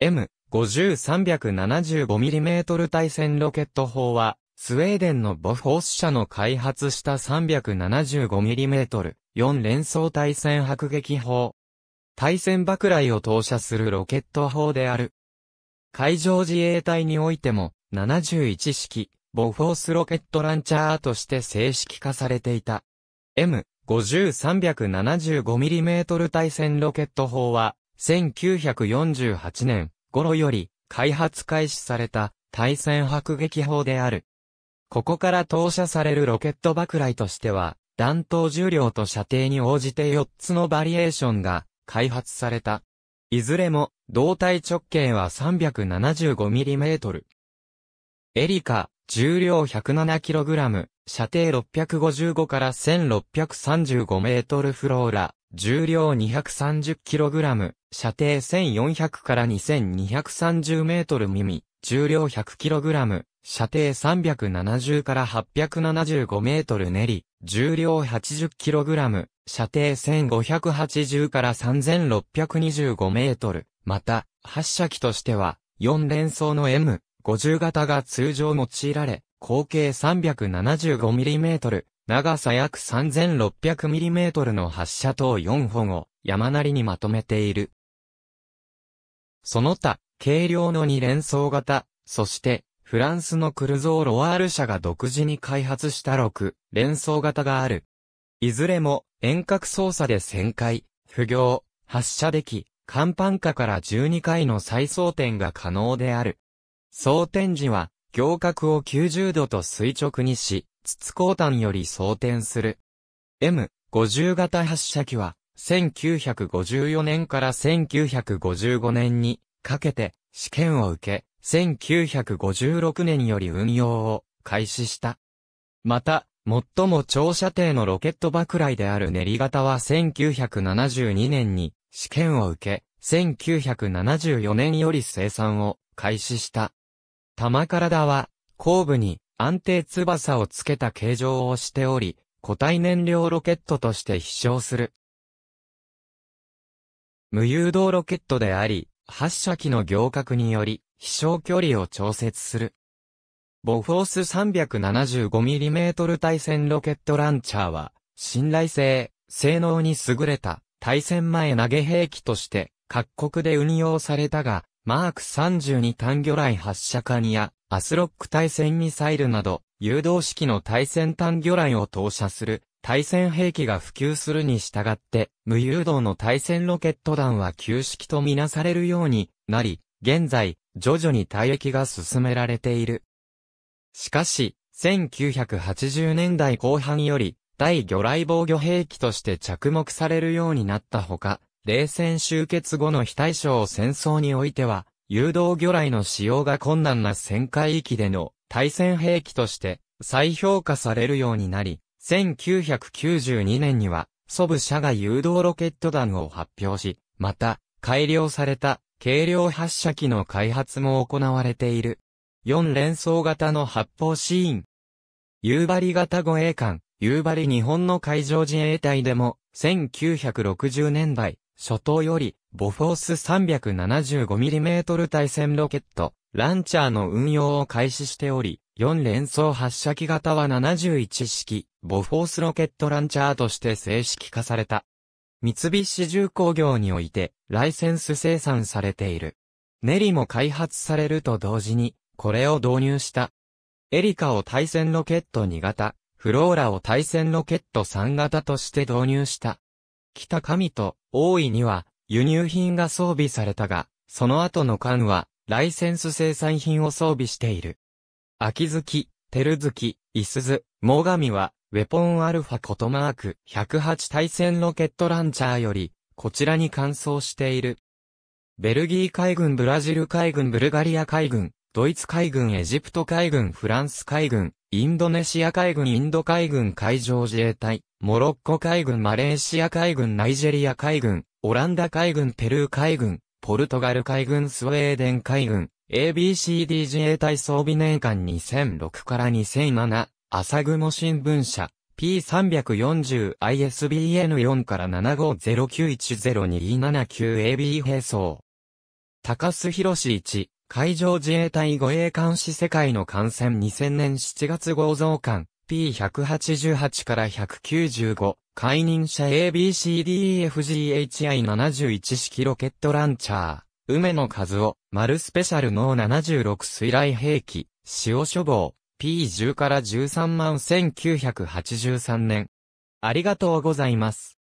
M5375mm 対戦ロケット砲は、スウェーデンのボフォース社の開発した 375mm、4連装対戦迫撃砲。対戦爆雷を投射するロケット砲である。海上自衛隊においても、71式、ボフォースロケットランチャーとして正式化されていた。M5375mm 対戦ロケット砲は、1948年頃より開発開始された対戦迫撃砲である。ここから投射されるロケット爆雷としては、弾頭重量と射程に応じて4つのバリエーションが開発された。いずれも、胴体直径は 375mm。エリカ、重量 107kg、射程655から 1635m フローラ、重量 230kg、射程1400から2230 m 耳、重量 100kg、射程370から875 m 練り、重量 80kg、射程1580から3625 m また、発射機としては、4連装の M、50型が通常用いられ、合計 375mm、長さ約 3600mm の発射塔4本を山なりにまとめている。その他、軽量の2連装型、そしてフランスのクルゾー・ロワール社が独自に開発した6連装型がある。いずれも遠隔操作で旋回、不行、発射でき、甲板下から12回の再装填が可能である。装填時は、行角を90度と垂直にし、筒交炭より装填する。M50 型発射機は、1954年から1955年にかけて試験を受け、1956年より運用を開始した。また、最も長射程のロケット爆雷である練り型は1972年に試験を受け、1974年より生産を開始した。玉体は後部に安定翼をつけた形状をしており、固体燃料ロケットとして飛翔する。無誘導ロケットであり、発射機の行革により、飛翔距離を調節する。ボフォース 375mm 対戦ロケットランチャーは、信頼性、性能に優れた対戦前投げ兵器として各国で運用されたが、マーク32単魚雷発射管やアスロック対戦ミサイルなど、誘導式の対戦単魚雷を投射する、対戦兵器が普及するに従って、無誘導の対戦ロケット弾は旧式とみなされるようになり、現在、徐々に退役が進められている。しかし、1980年代後半より、対魚雷防御兵器として着目されるようになったほか、冷戦終結後の非対称戦争においては、誘導魚雷の使用が困難な戦海域での対戦兵器として再評価されるようになり、1992年には、ソブ社が誘導ロケット弾を発表し、また、改良された軽量発射機の開発も行われている。4連装型の発砲シーン。夕張型護衛艦、夕張日本の海上自衛隊でも、1960年代、初頭より、ボフォース 375mm 対戦ロケット、ランチャーの運用を開始しており、4連装発射機型は71式、ボフォースロケットランチャーとして正式化された。三菱重工業において、ライセンス生産されている。ネリも開発されると同時に、これを導入した。エリカを対戦ロケット2型、フローラを対戦ロケット3型として導入した。北上と、大いには、輸入品が装備されたが、その後の艦は、ライセンス生産品を装備している。秋月、テル月、イスズ、モガミは、ウェポンアルファコトマーク108対戦ロケットランチャーより、こちらに換装している。ベルギー海軍、ブラジル海軍、ブルガリア海軍、ドイツ海軍、エジプト海軍、フランス海軍、インドネシア海軍、インド海軍海上自衛隊、モロッコ海軍、マレーシア海軍、ナイジェリア海軍、オランダ海軍、ペルー海軍、ポルトガル海軍、スウェーデン海軍、ABCD 自衛隊装備年間2006から2007、朝雲新聞社、P340ISBN4 から 7509102279AB 並走。高須博士1、海上自衛隊護衛監視世界の艦船2000年7月号造艦、p 1 8 8から195、解任者 ABCDEFGHI71 式ロケットランチャー、梅野和夫、丸スペシャルの76水雷兵器、塩処方、P10 から13万1983年。ありがとうございます。